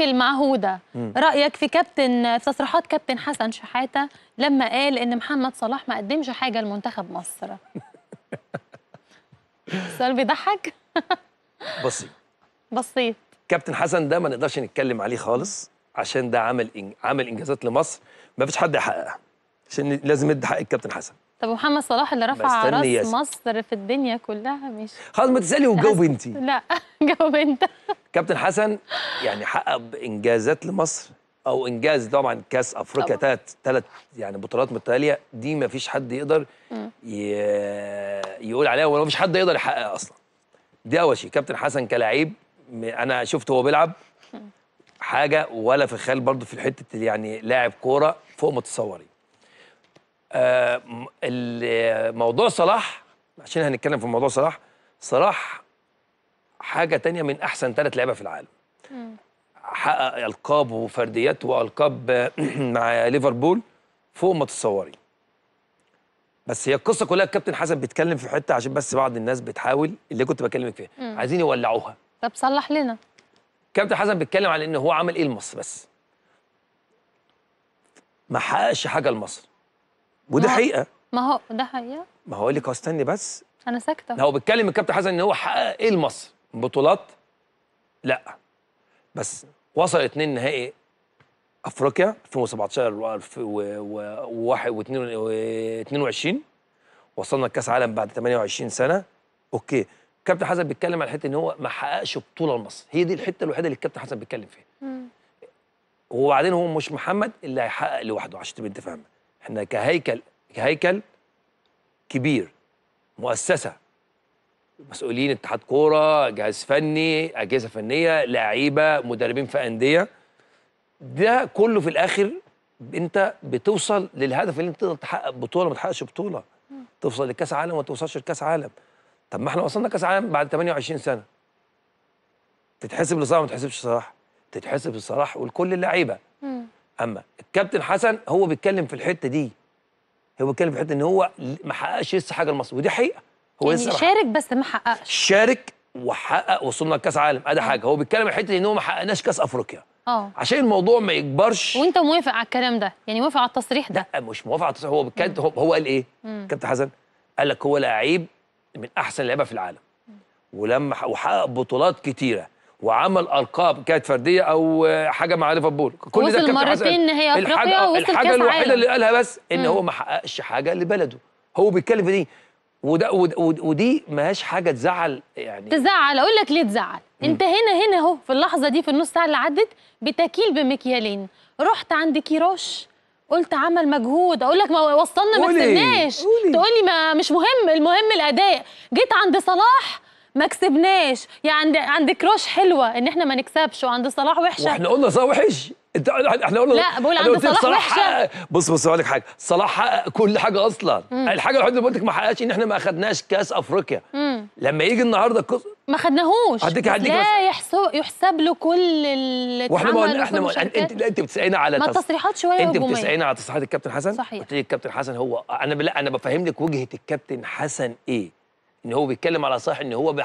المعهودة مم. رأيك في كابتن في تصريحات كابتن حسن شحاتة لما قال إن محمد صلاح ما قدمش حاجة لمنتخب مصر السؤال بيضحك بصي بسيط كابتن حسن ده ما نقدرش نتكلم عليه خالص عشان ده عمل عمل إنجازات لمصر ما فيش حد يحققها عشان لازم ندي حق الكابتن حسن طب ومحمد صلاح اللي رفع راس مصر في الدنيا كلها مش خلاص ما تسالي وجاوب انت لا جاوب انت كابتن حسن يعني حقق انجازات لمصر او انجاز طبعا كاس افريقيا ثلاث ثلاث يعني بطولات متتاليه دي ما فيش حد يقدر يقول عليها ولا فيش حد يقدر يحققها اصلا دي اول شيء كابتن حسن كلاعب انا شفته هو بيلعب حاجه ولا في خال برضه في حته يعني لاعب كوره فوق ما تتصوري آه، موضوع صلاح عشان هنتكلم في موضوع صلاح صلاح حاجه تانية من احسن ثلاث لعيبه في العالم حقق القاب وفرديات والقاب مع ليفربول فوق ما تتصوري بس هي القصه كلها الكابتن حسن بيتكلم في حته عشان بس بعض الناس بتحاول اللي كنت بكلمك فيها مم. عايزين يولعوها طب صلح لنا كابتن حسن بيتكلم على ان هو عمل ايه لمصر بس ما حققش حاجه لمصر ودي حقيقه ما هو ده حقيقه ما هو اقول لك استني بس انا ساكته هو بيتكلم الكابتن حسن ان هو حقق ايه لمصر بطولات لا بس وصل اثنين نهائي افريقيا 2017 و22 وصلنا لكاس عالم بعد 28 سنه اوكي كابتن حسن بيتكلم على حته ان هو ما حققش بطوله لمصر هي دي الحته الوحيده اللي الكابتن حسن بيتكلم فيها وبعدين هو مش محمد اللي هيحقق لوحده عشان تبقى انت فاهمه احنا كهيكل كهيكل كبير مؤسسه مسؤولين اتحاد كوره جهاز فني اجهزه فنيه لعيبه مدربين في انديه ده كله في الاخر انت بتوصل للهدف اللي انت تقدر تحقق بطوله ما تحققش بطوله توصل لكاس عالم وما توصلش لكاس عالم طب ما احنا وصلنا كاس عالم بعد 28 سنه تتحسب لصلاح ما تتحسبش لصلاح تتحسب لصلاح ولكل اللعيبه اما الكابتن حسن هو بيتكلم في الحته دي هو بيتكلم في الحته ان هو ما حققش لسه حاجه لمصر ودي حقيقه هو يعني لسه شارك بس ما حققش شارك وحقق وصلنا لكاس عالم ادي آه. حاجه هو بيتكلم الحته دي ان هو ما حققناش كاس افريقيا اه عشان الموضوع ما يكبرش وانت موافق على الكلام ده يعني موافق على التصريح ده لا مش موافق على التصريح هو بيتكلم هو قال ايه كابتن حسن قال لك هو لعيب من احسن اللعيبه في العالم ولما وحقق بطولات كتيره وعمل ارقام كانت فرديه او حاجه مع ليفربول كل ده كان مرتين هي افريقيا ووصل الحاجه الوحيده اللي قالها بس ان مم. هو ما حققش حاجه لبلده هو بيتكلم في دي وده ودي ماهاش حاجه تزعل يعني تزعل اقول لك ليه تزعل انت هنا هنا اهو في اللحظه دي في النص ساعه اللي عدت بتكيل بمكيالين رحت عند كيروش قلت عمل مجهود اقول لك ما وصلنا ما استناش تقول لي ما مش مهم المهم الاداء جيت عند صلاح ما كسبناش يعني عند كروش حلوه ان احنا ما نكسبش وعند صلاح وحشه واحنا قلنا صلاح وحش انت احنا قلنا لا بقول عند صلاح, صلاح وحشه بص بص هقول لك حاجه صلاح حقق كل حاجه اصلا مم. الحاجه الوحيده اللي بقول لك ما حققش ان احنا ما اخدناش كاس افريقيا مم. لما يجي النهارده الكاس ما خدناهوش هديك هديك لا يحسو يحسب له كل واحنا ما احنا ما انت انت بتسالينا على ما تصريحات شويه انت بتسالينا على تصريحات الكابتن حسن صحيح قلت لي الكابتن حسن هو انا لا انا بفهم لك وجهه الكابتن حسن ايه ان هو بيتكلم على صح ان هو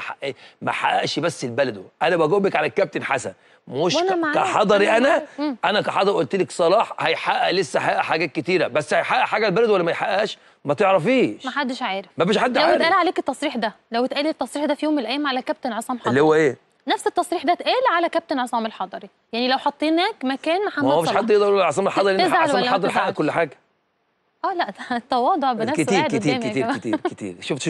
ما حققش بس لبلده انا بجاوبك على الكابتن حسن مش ك... كحضري انا انا كحضري قلت لك صلاح هيحقق لسه هيحقق حاجات كتيره بس هيحقق حاجه لبلده ولا ما يحققهاش ما تعرفيش ما حدش عارف ما فيش حد عارف لو اتقال عليك التصريح ده لو اتقال التصريح ده في يوم من الايام على كابتن عصام حضري اللي هو ايه نفس التصريح ده اتقال على كابتن عصام الحضري يعني لو حطيناك مكان محمد صلاح ما هو حد يقدر يقول عصام الحضري لان عصام الحضري حقق كل حاجه اه لا التواضع بنفسه كتير كتير, كتير كتير كتير شفت